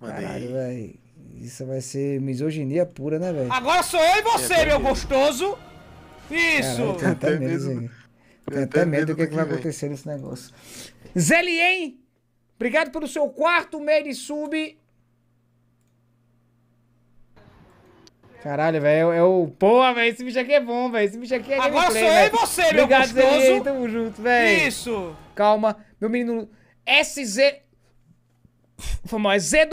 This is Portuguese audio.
Mandei. Caralho, velho. Isso vai ser misoginia pura, né, velho? Agora sou eu e você, é, meu mesmo. gostoso. Isso! Caralho, até medo, Tenho até medo do que, é que vai acontecer nesse negócio. Zelien, obrigado pelo seu quarto mês de sub. Caralho, velho, é, é o. Porra, velho, esse bicho aqui é bom, velho. Esse bicho aqui é Agora gameplay, sou eu e você, meu Obrigado, gostoso. Zelien, tamo junto, velho. Isso! Calma, meu menino SZ. Foi mais é Z.